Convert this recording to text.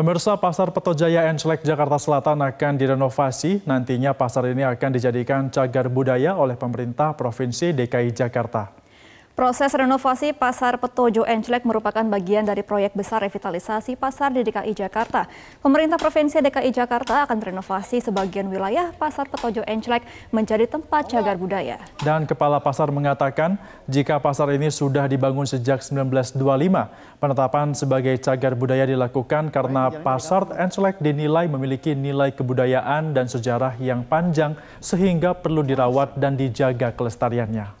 Pemirsa Pasar Petojaya Encelek Jakarta Selatan akan direnovasi. Nantinya pasar ini akan dijadikan cagar budaya oleh pemerintah Provinsi DKI Jakarta. Proses renovasi Pasar Petojo Enclek merupakan bagian dari proyek besar revitalisasi pasar di DKI Jakarta. Pemerintah Provinsi DKI Jakarta akan renovasi sebagian wilayah Pasar Petojo Enclek menjadi tempat cagar budaya. Dan Kepala Pasar mengatakan jika pasar ini sudah dibangun sejak 1925, penetapan sebagai cagar budaya dilakukan karena Pasar Enclek dinilai memiliki nilai kebudayaan dan sejarah yang panjang sehingga perlu dirawat dan dijaga kelestariannya.